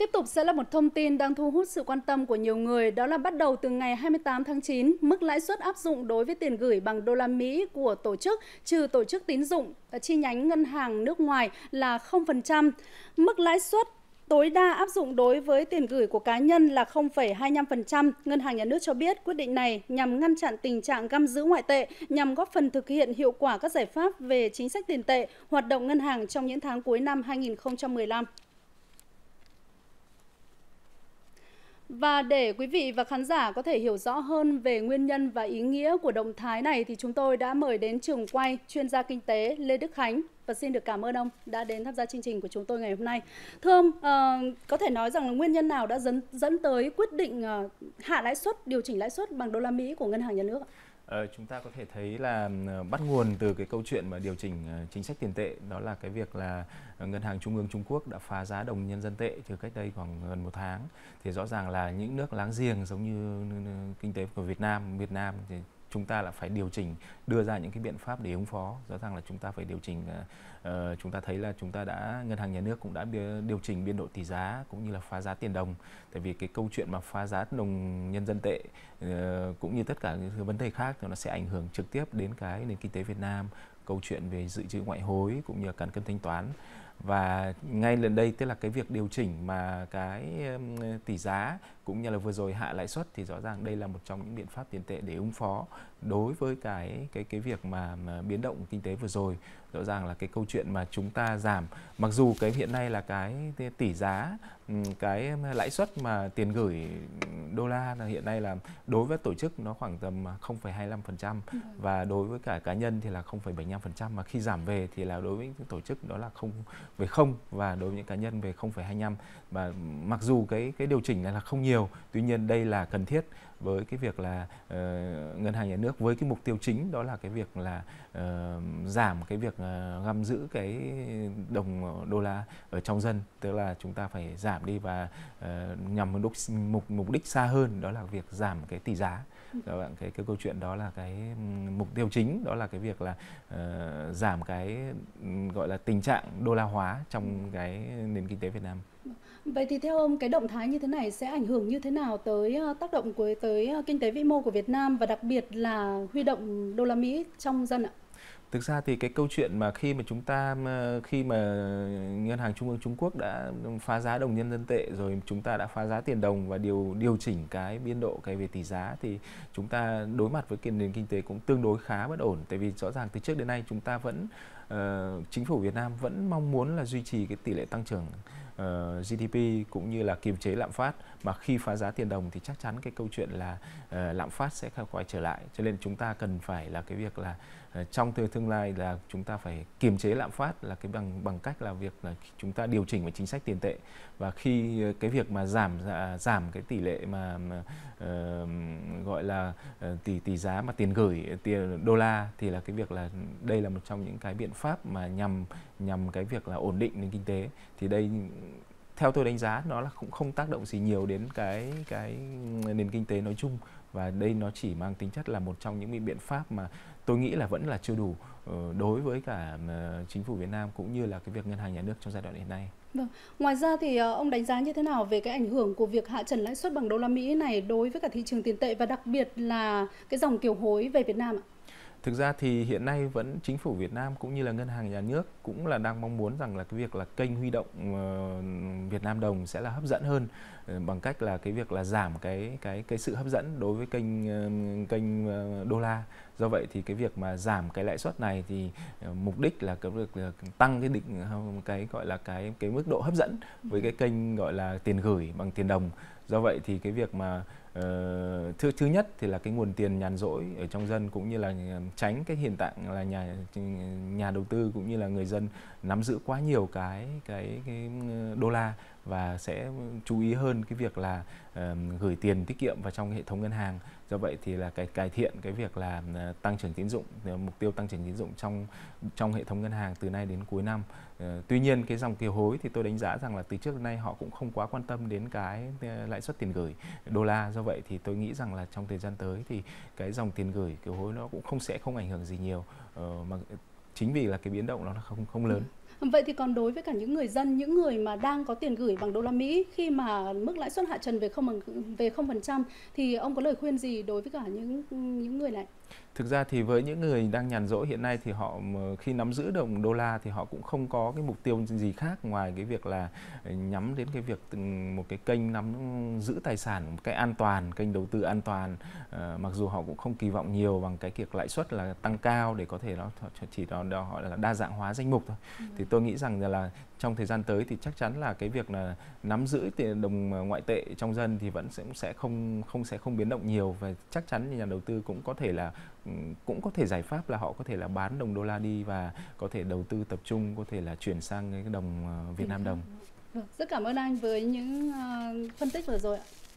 Tiếp tục sẽ là một thông tin đang thu hút sự quan tâm của nhiều người, đó là bắt đầu từ ngày 28 tháng 9, mức lãi suất áp dụng đối với tiền gửi bằng đô la Mỹ của tổ chức trừ tổ chức tín dụng ờ, chi nhánh ngân hàng nước ngoài là 0%. Mức lãi suất tối đa áp dụng đối với tiền gửi của cá nhân là 0,25%. Ngân hàng nhà nước cho biết quyết định này nhằm ngăn chặn tình trạng găm giữ ngoại tệ, nhằm góp phần thực hiện hiệu quả các giải pháp về chính sách tiền tệ, hoạt động ngân hàng trong những tháng cuối năm 2015. Và để quý vị và khán giả có thể hiểu rõ hơn về nguyên nhân và ý nghĩa của động thái này thì chúng tôi đã mời đến trường quay chuyên gia kinh tế Lê Đức Khánh và xin được cảm ơn ông đã đến tham gia chương trình của chúng tôi ngày hôm nay. Thưa ông, uh, có thể nói rằng là nguyên nhân nào đã dẫn dẫn tới quyết định uh, hạ lãi suất, điều chỉnh lãi suất bằng đô la Mỹ của ngân hàng nhà nước ạ? À, chúng ta có thể thấy là ờ, bắt nguồn từ cái câu chuyện mà điều chỉnh ờ, chính sách tiền tệ đó là cái việc là ngân hàng trung ương Trung Quốc đã phá giá đồng nhân dân tệ từ cách đây khoảng gần một tháng thì rõ ràng là những nước láng giềng giống như kinh tế của Việt Nam Việt Nam thì chúng ta là phải điều chỉnh đưa ra những cái biện pháp để ứng phó rõ ràng là chúng ta phải điều chỉnh uh, chúng ta thấy là chúng ta đã ngân hàng nhà nước cũng đã điều chỉnh biên độ tỷ giá cũng như là phá giá tiền đồng tại vì cái câu chuyện mà phá giá đồng nhân dân tệ uh, cũng như tất cả những vấn đề khác thì nó sẽ ảnh hưởng trực tiếp đến cái nền kinh tế Việt Nam câu chuyện về dự trữ ngoại hối cũng như là cán cân thanh toán và ngay lần đây tức là cái việc điều chỉnh mà cái um, tỷ giá cũng như là vừa rồi hạ lãi suất thì rõ ràng đây là một trong những biện pháp tiền tệ để ứng phó đối với cái cái cái việc mà, mà biến động kinh tế vừa rồi rõ ràng là cái câu chuyện mà chúng ta giảm mặc dù cái hiện nay là cái tỷ giá cái um, lãi suất mà tiền gửi đô la là hiện nay là đối với tổ chức nó khoảng tầm 0,25% và đối với cả cá nhân thì là 0,75% mà khi giảm về thì là đối với tổ chức đó là không về không và đối với những cá nhân về 0,25 và mặc dù cái cái điều chỉnh này là không nhiều tuy nhiên đây là cần thiết với cái việc là uh, ngân hàng nhà nước với cái mục tiêu chính đó là cái việc là uh, giảm cái việc uh, găm giữ cái đồng đô la ở trong dân tức là chúng ta phải giảm đi và uh, nhằm mục mục mục đích xa hơn đó là việc giảm cái tỷ giá các cái cái câu chuyện đó là cái mục tiêu chính đó là cái việc là uh, giảm cái gọi là tình trạng đô la hóa trong ừ. cái nền kinh tế Việt Nam vâng. Vậy thì theo ông cái động thái như thế này sẽ ảnh hưởng như thế nào tới ờ, tác động của tới ờ, kinh tế vĩ mô của Việt Nam và đặc biệt là huy động đô la Mỹ trong dân ạ? thực ra thì cái câu chuyện mà khi mà chúng ta khi mà ngân hàng trung ương Trung Quốc đã phá giá đồng nhân dân tệ rồi chúng ta đã phá giá tiền đồng và điều điều chỉnh cái biên độ cái về tỷ giá thì chúng ta đối mặt với cái nền kinh tế cũng tương đối khá bất ổn tại vì rõ ràng từ trước đến nay chúng ta vẫn uh, chính phủ Việt Nam vẫn mong muốn là duy trì cái tỷ lệ tăng trưởng uh, ờ, GDP cũng như là kiềm chế lạm phát mà khi phá giá tiền đồng thì chắc chắn cái câu chuyện là uh, lạm phát sẽ quay trở lại cho nên chúng ta cần phải là cái việc là uh, trong tương lai là chúng ta phải kiềm chế lạm phát là cái bằng bằng cách là việc là chúng ta điều chỉnh về chính sách tiền tệ và khi uh, cái việc mà giảm giảm cái tỷ lệ mà uh, gọi là uh, tỷ tỷ giá mà tiền gửi tiền đô la thì là cái việc là đây là một trong những cái biện pháp mà nhằm nhằm cái việc là ổn định nền kinh tế thì đây theo tôi đánh giá nó là cũng không tác động gì nhiều đến cái cái nền kinh tế nói chung và đây nó chỉ mang tính chất là một trong những biện pháp mà tôi nghĩ là vẫn là chưa đủ ờ, đối với cả ờ, chính phủ Việt Nam cũng như là cái việc ngân hàng nhà nước trong giai đoạn hiện nay. Vâng. Ngoài ra thì ờ, ông đánh giá như thế nào về cái ảnh hưởng của việc hạ trần lãi suất bằng đô la Mỹ này đối với cả thị trường tiền tệ và đặc biệt là cái dòng kiều hối về Việt Nam ạ? thực ra thì hiện nay vẫn chính phủ Việt Nam cũng như là ngân hàng nhà nước cũng là đang mong muốn rằng là cái việc là kênh huy động ờ, Việt Nam đồng sẽ là hấp dẫn hơn ờ, bằng cách là cái việc là giảm cái cái cái sự hấp dẫn đối với kênh ờ, kênh đô la do vậy thì cái việc mà giảm cái lãi suất này thì mục đích là cái được tăng cái định cái gọi là cái cái mức độ hấp dẫn với cái kênh gọi là tiền gửi bằng tiền đồng do vậy thì cái việc mà Ờ, thứ thứ nhất thì là cái nguồn tiền nhàn rỗi ở trong dân cũng như là ờ, tránh cái hiện trạng là nhà nhà đầu tư cũng như là người dân nắm giữ quá nhiều cái cái, cái ờ, đô la và sẽ chú ý hơn cái việc là uh, gửi tiền tiết kiệm vào trong hệ thống ngân hàng do vậy thì là cái cải thiện cái việc là uh, tăng trưởng tín dụng ờ, mục tiêu tăng trưởng tín dụng trong trong hệ thống ngân hàng từ nay đến cuối năm uh, tuy nhiên cái dòng kiều hối thì tôi đánh giá rằng là từ trước đến nay họ cũng không quá quan tâm đến cái lãi suất tiền gửi đô la do vậy thì tôi nghĩ rằng là trong thời gian tới thì cái dòng tiền gửi kiều hối nó cũng không sẽ không ảnh hưởng gì nhiều uh, mà chính vì là cái biến động nó không không lớn ừ. Vậy thì còn đối với cả những người dân, những người mà đang có tiền gửi bằng đô la Mỹ khi mà mức lãi suất hạ trần về không về không phần trăm thì ông có lời khuyên gì đối với cả những những người này? Thực ra thì với những người đang nhàn rỗi hiện nay thì họ khi nắm giữ đồng đô la thì họ cũng không có cái mục tiêu gì khác ngoài cái việc là ờ, nhắm đến cái việc một cái kênh nắm giữ tài sản một cái an toàn, kênh đầu tư an toàn. À, mặc dù họ cũng không kỳ vọng nhiều bằng cái việc lãi suất là tăng cao để có thể nó chỉ đó, đó họ là đa dạng hóa danh mục thôi. Ừ thì tôi nghĩ rằng là trong thời gian tới thì chắc chắn là cái việc là nắm giữ tiền đồng ngoại tệ trong dân thì vẫn sẽ sẽ không không sẽ không biến động nhiều và chắc chắn nhà đầu tư cũng có thể là ừ, cũng có thể giải pháp là họ có thể là bán đồng đô la đi và có thể đầu tư tập trung có thể là chuyển sang cái đồng ờ, Việt Nam đồng. Vâng, rất cảm ơn anh với những ờ, phân tích vừa rồi ạ.